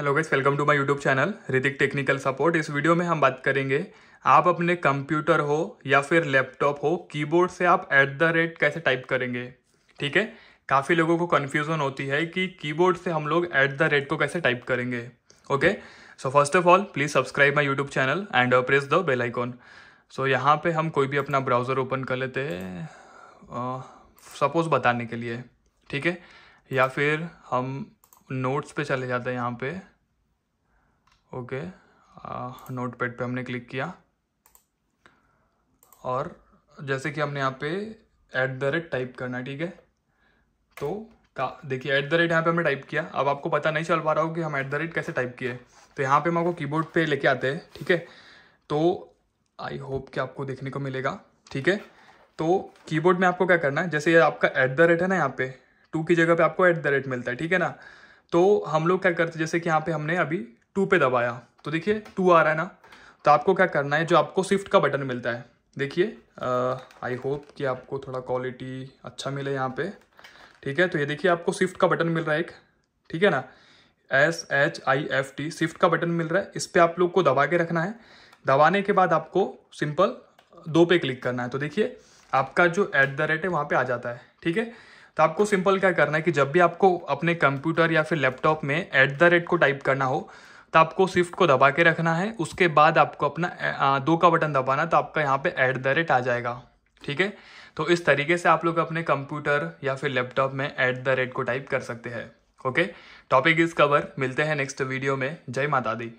hello guys welcome to my YouTube channel Hritik technical support इस video में हम बात करेंगे आप अपने कंप्यूटर हो या फिर लैपटॉप हो कीबोर्ड से आप एट द रेट कैसे टाइप करेंगे ठीक है काफ़ी लोगों को कन्फ्यूज़न होती है कि कीबोर्ड से हम लोग एट द रेट को कैसे टाइप करेंगे okay so first of all please subscribe my YouTube channel and press the bell icon so यहाँ पर हम कोई भी अपना ब्राउज़र ओपन कर लेते हैं सपोज़ uh, बताने के लिए ठीक है या फिर हम नोट्स पे चले जाते हैं यहाँ पे ओके नोट पैड पर हमने क्लिक किया और जैसे कि हमने यहाँ पे एट द रेट टाइप करना है ठीक है तो देखिए एट द रेट यहाँ पे हमने टाइप किया अब आपको पता नहीं चल पा रहा हो कि हम एट द रेट कैसे टाइप किए तो यहाँ पे हम आपको कीबोर्ड पे लेके आते हैं ठीक है तो आई होप कि आपको देखने को मिलेगा ठीक है तो कीबोर्ड में आपको क्या करना है जैसे ये आपका एट द रेट है ना यहाँ पे टू की जगह पे आपको एट द रेट मिलता है ठीक है ना तो हम लोग क्या करते जैसे कि यहाँ पे हमने अभी टू पे दबाया तो देखिए टू आ रहा है ना तो आपको क्या करना है जो आपको स्विफ्ट का बटन मिलता है देखिए आई होप कि आपको थोड़ा क्वालिटी अच्छा मिले यहाँ पे ठीक है तो ये देखिए आपको स्विफ्ट का बटन मिल रहा है एक ठीक है ना S H I F T swift का बटन मिल रहा है इस पर आप लोग को दबा के रखना है दबाने के बाद आपको सिंपल दो पे क्लिक करना है तो देखिए आपका जो एट द रेट है वहाँ पे आ जाता है ठीक है तो आपको सिंपल क्या करना है कि जब भी आपको अपने कंप्यूटर या फिर लैपटॉप में एट द रेट को टाइप करना हो तो आपको स्विफ्ट को दबा के रखना है उसके बाद आपको अपना दो का बटन दबाना तो आपका यहाँ पे ऐट द रेट आ जाएगा ठीक है तो इस तरीके से आप लोग अपने कंप्यूटर या फिर लैपटॉप में ऐट द रेट को टाइप कर सकते हैं ओके टॉपिक इज कवर मिलते हैं नेक्स्ट वीडियो में जय माता दी